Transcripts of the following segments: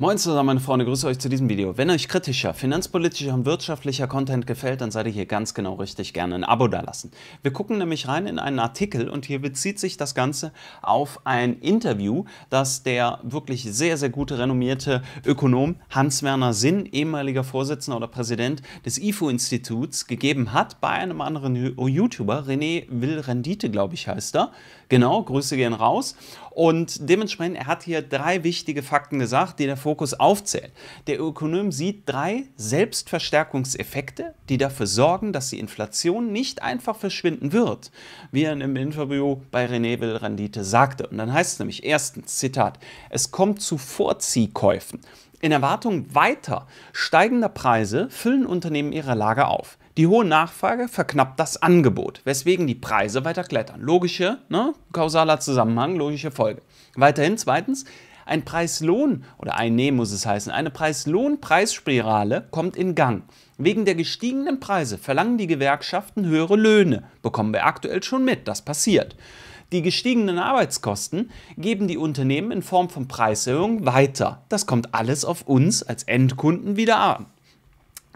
Moin zusammen, meine Freunde, grüße euch zu diesem Video. Wenn euch kritischer, finanzpolitischer und wirtschaftlicher Content gefällt, dann seid ihr hier ganz genau richtig gerne ein Abo dalassen. Wir gucken nämlich rein in einen Artikel und hier bezieht sich das Ganze auf ein Interview, das der wirklich sehr, sehr gute, renommierte Ökonom Hans-Werner Sinn, ehemaliger Vorsitzender oder Präsident des IFO-Instituts, gegeben hat bei einem anderen YouTuber, René Will Rendite, glaube ich, heißt er. Genau, Grüße gehen raus. Und dementsprechend, er hat hier drei wichtige Fakten gesagt, die der Fokus aufzählen. Der Ökonom sieht drei Selbstverstärkungseffekte, die dafür sorgen, dass die Inflation nicht einfach verschwinden wird, wie er im Interview bei René Will-Rendite sagte. Und dann heißt es nämlich erstens, Zitat, es kommt zu Vorziehkäufen. In Erwartung weiter steigender Preise füllen Unternehmen ihre Lager auf. Die hohe Nachfrage verknappt das Angebot, weswegen die Preise weiter klettern. Logische, ne? kausaler Zusammenhang, logische Folge. Weiterhin zweitens, ein Preislohn oder ein, nee, muss es heißen, eine preis preisspirale kommt in Gang. Wegen der gestiegenen Preise verlangen die Gewerkschaften höhere Löhne. Bekommen wir aktuell schon mit, das passiert. Die gestiegenen Arbeitskosten geben die Unternehmen in Form von Preiserhöhungen weiter. Das kommt alles auf uns als Endkunden wieder an.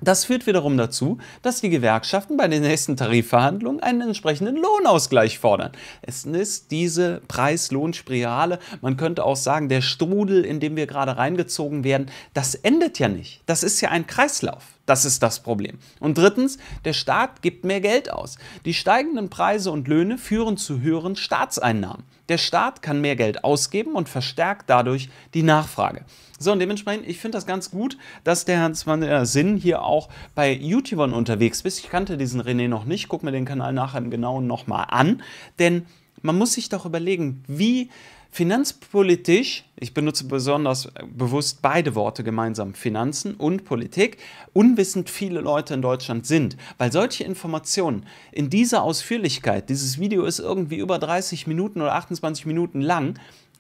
Das führt wiederum dazu, dass die Gewerkschaften bei den nächsten Tarifverhandlungen einen entsprechenden Lohnausgleich fordern. Es ist diese Preis-Lohn-Spirale, man könnte auch sagen, der Strudel, in dem wir gerade reingezogen werden, das endet ja nicht. Das ist ja ein Kreislauf. Das ist das Problem. Und drittens, der Staat gibt mehr Geld aus. Die steigenden Preise und Löhne führen zu höheren Staatseinnahmen. Der Staat kann mehr Geld ausgeben und verstärkt dadurch die Nachfrage. So, und dementsprechend, ich finde das ganz gut, dass der Hans van Sinn hier auch bei YouTubern unterwegs ist. Ich kannte diesen René noch nicht, guck mir den Kanal nachher im Genauen nochmal an. Denn man muss sich doch überlegen, wie finanzpolitisch ich benutze besonders äh, bewusst beide Worte gemeinsam, Finanzen und Politik, unwissend viele Leute in Deutschland sind. Weil solche Informationen in dieser Ausführlichkeit, dieses Video ist irgendwie über 30 Minuten oder 28 Minuten lang,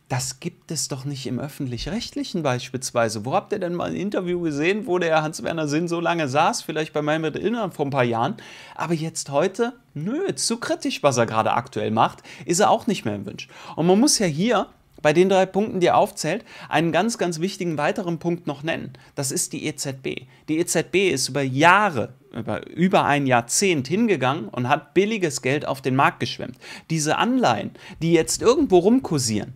das gibt es doch nicht im öffentlich-rechtlichen beispielsweise. Wo habt ihr denn mal ein Interview gesehen, wo der Hans-Werner Sinn so lange saß, vielleicht bei meinem Erinnern vor ein paar Jahren, aber jetzt heute, nö, zu kritisch, was er gerade aktuell macht, ist er auch nicht mehr im Wunsch. Und man muss ja hier bei den drei Punkten, die er aufzählt, einen ganz, ganz wichtigen weiteren Punkt noch nennen. Das ist die EZB. Die EZB ist über Jahre, über, über ein Jahrzehnt hingegangen und hat billiges Geld auf den Markt geschwemmt. Diese Anleihen, die jetzt irgendwo rumkursieren,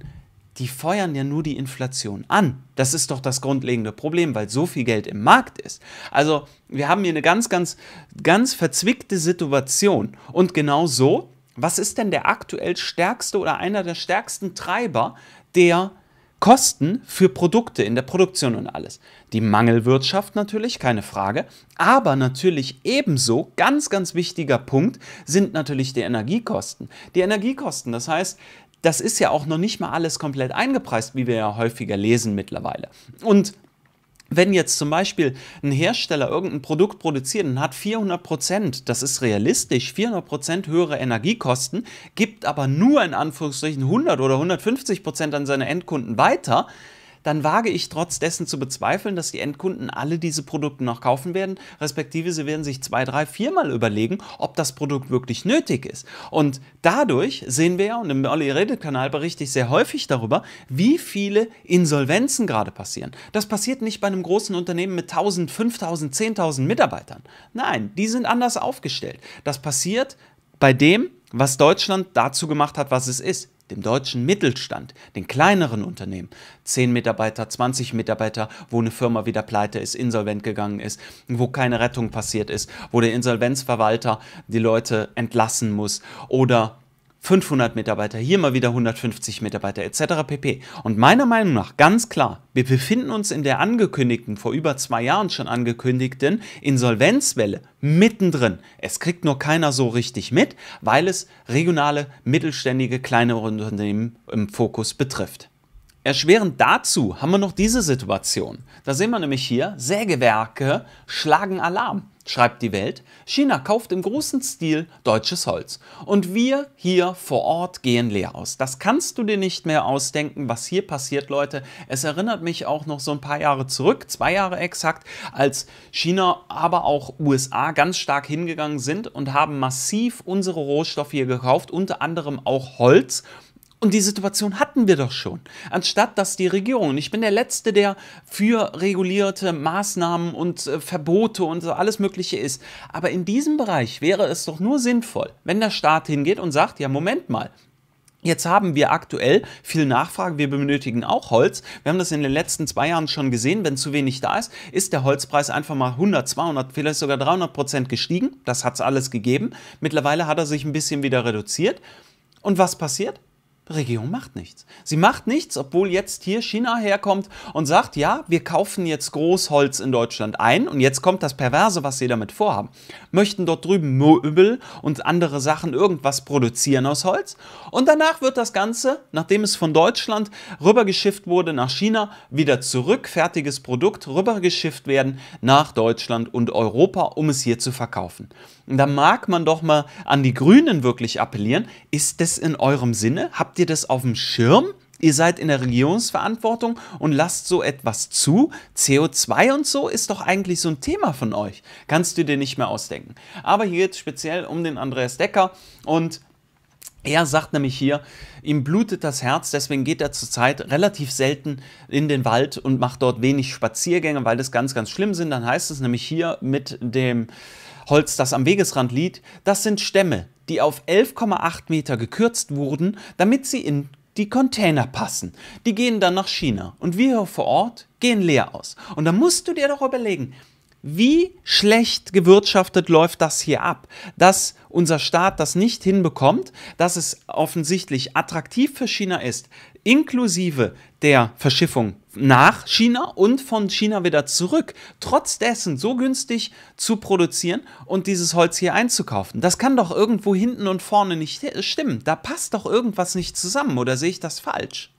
die feuern ja nur die Inflation an. Das ist doch das grundlegende Problem, weil so viel Geld im Markt ist. Also wir haben hier eine ganz, ganz, ganz verzwickte Situation. Und genau so was ist denn der aktuell stärkste oder einer der stärksten Treiber der Kosten für Produkte in der Produktion und alles. Die Mangelwirtschaft natürlich, keine Frage, aber natürlich ebenso ganz, ganz wichtiger Punkt sind natürlich die Energiekosten. Die Energiekosten, das heißt, das ist ja auch noch nicht mal alles komplett eingepreist, wie wir ja häufiger lesen mittlerweile. Und wenn jetzt zum Beispiel ein Hersteller irgendein Produkt produziert und hat 400 Prozent, das ist realistisch, 400 Prozent höhere Energiekosten, gibt aber nur in Anführungsstrichen 100 oder 150 Prozent an seine Endkunden weiter, dann wage ich trotz dessen zu bezweifeln, dass die Endkunden alle diese Produkte noch kaufen werden, respektive sie werden sich zwei, drei, viermal überlegen, ob das Produkt wirklich nötig ist. Und dadurch sehen wir ja, und im Olli Redet Kanal berichte ich sehr häufig darüber, wie viele Insolvenzen gerade passieren. Das passiert nicht bei einem großen Unternehmen mit 1000, 5000, 10.000 Mitarbeitern. Nein, die sind anders aufgestellt. Das passiert bei dem, was Deutschland dazu gemacht hat, was es ist dem deutschen Mittelstand, den kleineren Unternehmen, 10 Mitarbeiter, 20 Mitarbeiter, wo eine Firma wieder pleite ist, insolvent gegangen ist, wo keine Rettung passiert ist, wo der Insolvenzverwalter die Leute entlassen muss oder 500 Mitarbeiter, hier mal wieder 150 Mitarbeiter etc. pp. Und meiner Meinung nach, ganz klar, wir befinden uns in der angekündigten, vor über zwei Jahren schon angekündigten Insolvenzwelle mittendrin. Es kriegt nur keiner so richtig mit, weil es regionale, mittelständige, kleinere Unternehmen im Fokus betrifft. Erschwerend dazu haben wir noch diese Situation. Da sehen wir nämlich hier, Sägewerke schlagen Alarm schreibt die Welt, China kauft im großen Stil deutsches Holz. Und wir hier vor Ort gehen leer aus. Das kannst du dir nicht mehr ausdenken, was hier passiert, Leute. Es erinnert mich auch noch so ein paar Jahre zurück, zwei Jahre exakt, als China, aber auch USA ganz stark hingegangen sind und haben massiv unsere Rohstoffe hier gekauft, unter anderem auch Holz. Und die Situation hatten wir doch schon. Anstatt dass die Regierung, und ich bin der Letzte, der für regulierte Maßnahmen und äh, Verbote und so alles Mögliche ist, aber in diesem Bereich wäre es doch nur sinnvoll, wenn der Staat hingeht und sagt, ja, Moment mal, Jetzt haben wir aktuell viel Nachfrage, wir benötigen auch Holz. Wir haben das in den letzten zwei Jahren schon gesehen, wenn zu wenig da ist, ist der Holzpreis einfach mal 100, 200, vielleicht sogar 300 Prozent gestiegen. Das hat es alles gegeben. Mittlerweile hat er sich ein bisschen wieder reduziert. Und was passiert? Die Regierung macht nichts. Sie macht nichts, obwohl jetzt hier China herkommt und sagt, ja, wir kaufen jetzt Großholz in Deutschland ein und jetzt kommt das Perverse, was sie damit vorhaben. Möchten dort drüben Möbel und andere Sachen irgendwas produzieren aus Holz und danach wird das Ganze, nachdem es von Deutschland rübergeschifft wurde nach China, wieder zurück, fertiges Produkt, rübergeschifft werden nach Deutschland und Europa, um es hier zu verkaufen da mag man doch mal an die Grünen wirklich appellieren. Ist das in eurem Sinne? Habt ihr das auf dem Schirm? Ihr seid in der Regierungsverantwortung und lasst so etwas zu. CO2 und so ist doch eigentlich so ein Thema von euch. Kannst du dir nicht mehr ausdenken. Aber hier geht es speziell um den Andreas Decker und er sagt nämlich hier, ihm blutet das Herz, deswegen geht er zurzeit relativ selten in den Wald und macht dort wenig Spaziergänge, weil das ganz, ganz schlimm sind. Dann heißt es nämlich hier mit dem Holz, das am Wegesrand liegt, das sind Stämme, die auf 11,8 Meter gekürzt wurden, damit sie in die Container passen. Die gehen dann nach China und wir vor Ort gehen leer aus. Und da musst du dir doch überlegen, wie schlecht gewirtschaftet läuft das hier ab, dass unser Staat das nicht hinbekommt, dass es offensichtlich attraktiv für China ist, inklusive der Verschiffung nach China und von China wieder zurück, trotz dessen so günstig zu produzieren und dieses Holz hier einzukaufen. Das kann doch irgendwo hinten und vorne nicht stimmen. Da passt doch irgendwas nicht zusammen, oder sehe ich das falsch?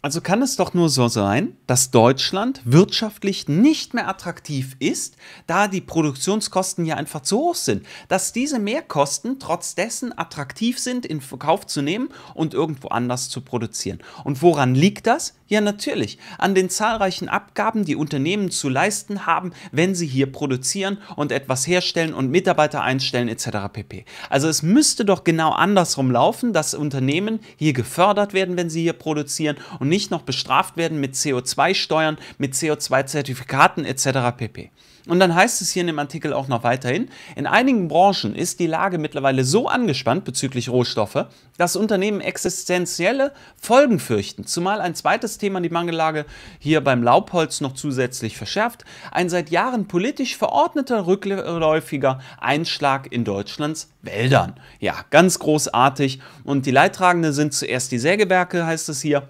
Also kann es doch nur so sein, dass Deutschland wirtschaftlich nicht mehr attraktiv ist, da die Produktionskosten ja einfach zu hoch sind. Dass diese Mehrkosten trotz dessen attraktiv sind, in Verkauf zu nehmen und irgendwo anders zu produzieren. Und woran liegt das? Ja, natürlich. An den zahlreichen Abgaben, die Unternehmen zu leisten haben, wenn sie hier produzieren und etwas herstellen und Mitarbeiter einstellen etc. pp. Also es müsste doch genau andersrum laufen, dass Unternehmen hier gefördert werden, wenn sie hier produzieren und nicht noch bestraft werden mit CO2-Steuern, mit CO2-Zertifikaten etc. pp. Und dann heißt es hier in dem Artikel auch noch weiterhin, in einigen Branchen ist die Lage mittlerweile so angespannt bezüglich Rohstoffe, dass Unternehmen existenzielle Folgen fürchten. Zumal ein zweites Thema die Mangellage hier beim Laubholz noch zusätzlich verschärft, ein seit Jahren politisch verordneter rückläufiger Einschlag in Deutschlands Wäldern. Ja, ganz großartig. Und die Leidtragenden sind zuerst die Sägewerke, heißt es hier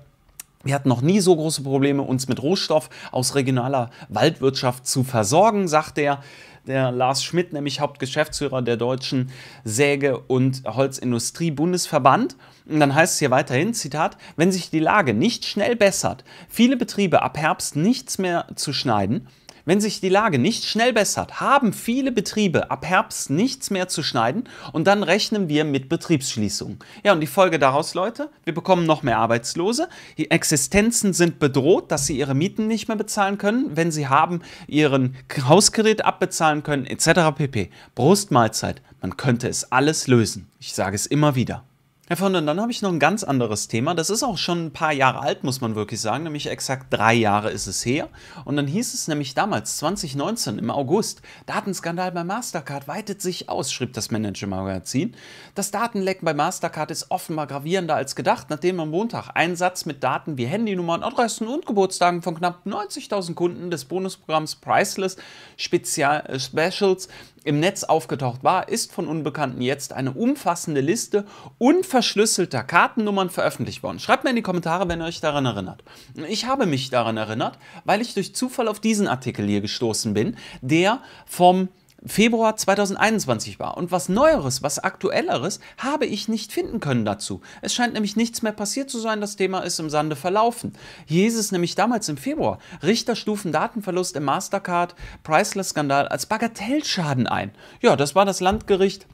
wir hatten noch nie so große Probleme, uns mit Rohstoff aus regionaler Waldwirtschaft zu versorgen, sagt er. Der Lars Schmidt, nämlich Hauptgeschäftsführer der Deutschen Säge- und Holzindustrie-Bundesverband. Und dann heißt es hier weiterhin, Zitat, wenn sich die Lage nicht schnell bessert, viele Betriebe ab Herbst nichts mehr zu schneiden, wenn sich die Lage nicht schnell bessert, haben viele Betriebe ab Herbst nichts mehr zu schneiden und dann rechnen wir mit Betriebsschließungen. Ja, und die Folge daraus, Leute, wir bekommen noch mehr Arbeitslose, die Existenzen sind bedroht, dass sie ihre Mieten nicht mehr bezahlen können, wenn sie haben, ihren Hauskredit abbezahlen können, etc. pp. Brustmahlzeit, man könnte es alles lösen. Ich sage es immer wieder. Herr von, und dann habe ich noch ein ganz anderes Thema. Das ist auch schon ein paar Jahre alt, muss man wirklich sagen. Nämlich exakt drei Jahre ist es her. Und dann hieß es nämlich damals, 2019 im August, Datenskandal bei Mastercard weitet sich aus, schrieb das Manager-Magazin. Das Datenlecken bei Mastercard ist offenbar gravierender als gedacht, nachdem am Montag ein Satz mit Daten wie Handynummern, Adressen und Geburtstagen von knapp 90.000 Kunden des Bonusprogramms Priceless Spezial äh, Specials im Netz aufgetaucht war, ist von Unbekannten jetzt eine umfassende Liste unver verschlüsselter Kartennummern veröffentlicht worden. Schreibt mir in die Kommentare, wenn ihr euch daran erinnert. Ich habe mich daran erinnert, weil ich durch Zufall auf diesen Artikel hier gestoßen bin, der vom Februar 2021 war. Und was Neueres, was Aktuelleres habe ich nicht finden können dazu. Es scheint nämlich nichts mehr passiert zu sein, das Thema ist im Sande verlaufen. Hier hieß es nämlich damals im Februar Richterstufen Datenverlust im Mastercard Priceless Skandal als Bagatellschaden ein. Ja, das war das Landgericht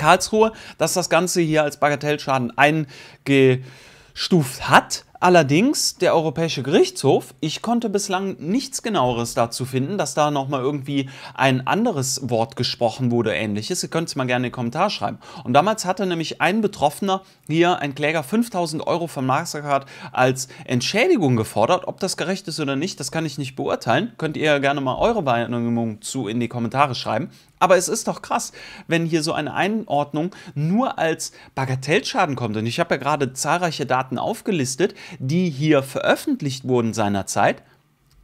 Karlsruhe, dass das Ganze hier als Bagatellschaden eingestuft hat. Allerdings, der Europäische Gerichtshof, ich konnte bislang nichts genaueres dazu finden, dass da nochmal irgendwie ein anderes Wort gesprochen wurde, ähnliches. Ihr könnt es mal gerne in den Kommentar schreiben. Und damals hatte nämlich ein Betroffener hier, ein Kläger, 5000 Euro von Mastercard als Entschädigung gefordert. Ob das gerecht ist oder nicht, das kann ich nicht beurteilen. Könnt ihr gerne mal eure Meinung zu in die Kommentare schreiben. Aber es ist doch krass, wenn hier so eine Einordnung nur als Bagatellschaden kommt. Und ich habe ja gerade zahlreiche Daten aufgelistet, die hier veröffentlicht wurden seinerzeit.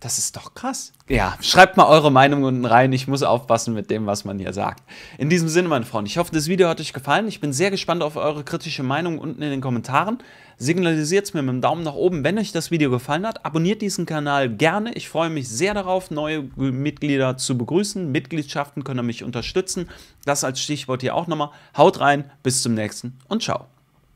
Das ist doch krass. Ja, schreibt mal eure Meinung unten rein. Ich muss aufpassen mit dem, was man hier sagt. In diesem Sinne, meine Freunde, ich hoffe, das Video hat euch gefallen. Ich bin sehr gespannt auf eure kritische Meinung unten in den Kommentaren. Signalisiert es mir mit dem Daumen nach oben, wenn euch das Video gefallen hat. Abonniert diesen Kanal gerne. Ich freue mich sehr darauf, neue Mitglieder zu begrüßen. Mitgliedschaften können mich unterstützen. Das als Stichwort hier auch nochmal. Haut rein, bis zum nächsten und ciao.